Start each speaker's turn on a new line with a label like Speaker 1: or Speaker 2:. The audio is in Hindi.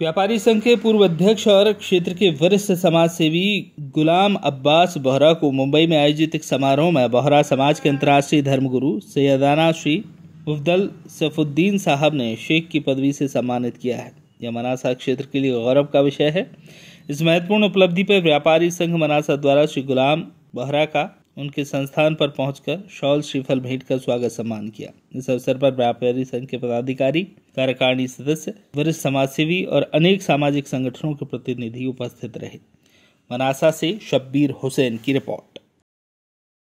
Speaker 1: व्यापारी संघ के पूर्व अध्यक्ष और क्षेत्र के वरिष्ठ समाज सेवी गुलाम अब्बास बोहरा को मुंबई में आयोजित एक समारोह में बोहरा समाज के अंतर्राष्ट्रीय धर्मगुरु सैदाना श्री मुफ्दल सफुद्दीन साहब ने शेख की पदवी से सम्मानित किया है यह मनासा क्षेत्र के लिए गौरव का विषय है इस महत्वपूर्ण उपलब्धि पर व्यापारी संघ मनासा द्वारा श्री गुलाम बहरा का उनके संस्थान पर पहुंचकर शॉल श्रीफल भेंट कर स्वागत सम्मान किया इस अवसर पर व्यापारी संघ के पदाधिकारी कार्यकारिणी सदस्य वरिष्ठ समाजसेवी और अनेक सामाजिक संगठनों के प्रतिनिधि उपस्थित रहे मनासा से शब्बीर हुसैन की रिपोर्ट